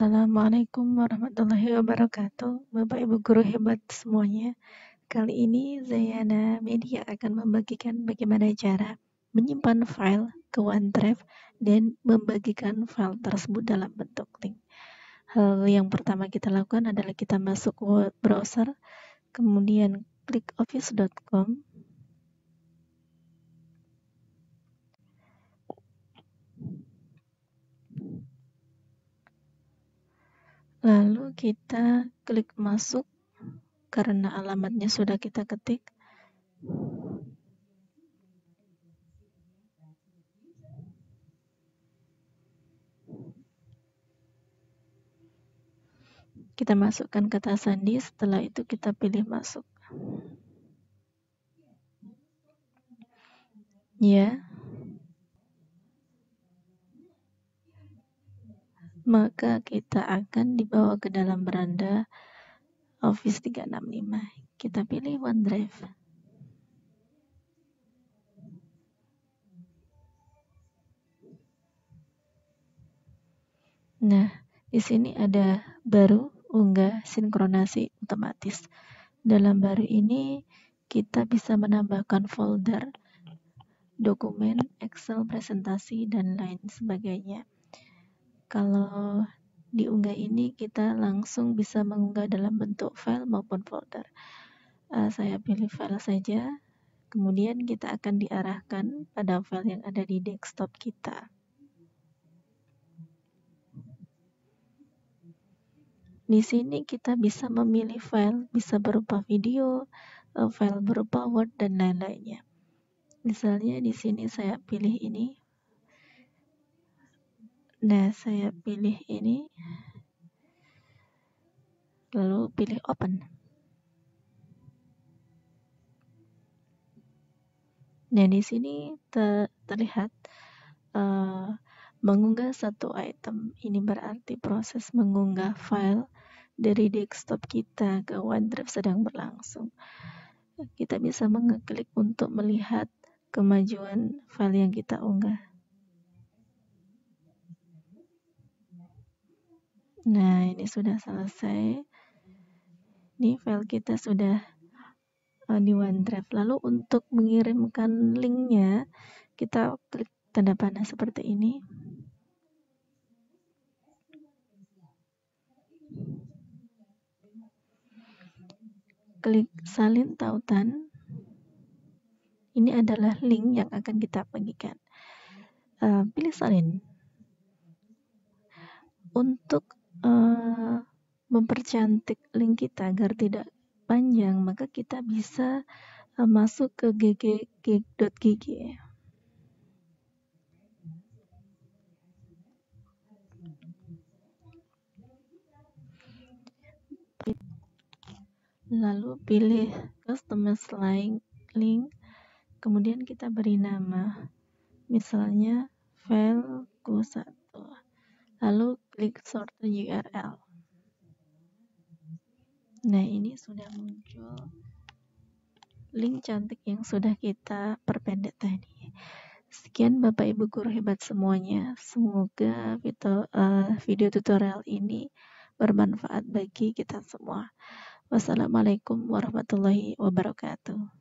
Assalamualaikum warahmatullahi wabarakatuh. Bapak Ibu guru hebat semuanya. Kali ini Zayana Media akan membagikan bagaimana cara menyimpan file ke OneDrive dan membagikan file tersebut dalam bentuk link. Hal yang pertama kita lakukan adalah kita masuk ke browser, kemudian klik office.com, Lalu kita klik masuk karena alamatnya sudah kita ketik. Kita masukkan kata sandi, setelah itu kita pilih masuk. Ya. maka kita akan dibawa ke dalam beranda Office 365. Kita pilih OneDrive. Nah, di sini ada baru unggah sinkronasi otomatis. Dalam baru ini kita bisa menambahkan folder, dokumen, Excel presentasi dan lain sebagainya. Kalau diunggah ini kita langsung bisa mengunggah dalam bentuk file maupun folder. Uh, saya pilih file saja, kemudian kita akan diarahkan pada file yang ada di desktop kita. Di sini kita bisa memilih file, bisa berupa video, eh, file berupa Word, dan lain-lainnya. Misalnya di sini saya pilih ini, Nah, saya hmm. pilih ini. Lalu pilih open. Nah, di sini ter terlihat uh, mengunggah satu item. Ini berarti proses mengunggah file dari desktop kita ke OneDrive sedang berlangsung. Kita bisa mengeklik untuk melihat kemajuan file yang kita unggah. Nah, ini sudah selesai. Ini file kita sudah uh, di OneDrive. Lalu untuk mengirimkan linknya, kita klik tanda panah seperti ini. Klik salin tautan. Ini adalah link yang akan kita bagikan. Eh, pilih salin. Untuk Eh, mempercantik link kita agar tidak panjang, maka kita bisa uh, masuk ke gg.gg. Lalu pilih customize link, kemudian kita beri nama, misalnya file 1. Lalu klik sort URL. Nah, ini sudah muncul link cantik yang sudah kita perpendek tadi. Sekian Bapak Ibu guru hebat semuanya. Semoga video, uh, eh, video tutorial ini bermanfaat bagi kita semua. Wassalamualaikum warahmatullahi wabarakatuh.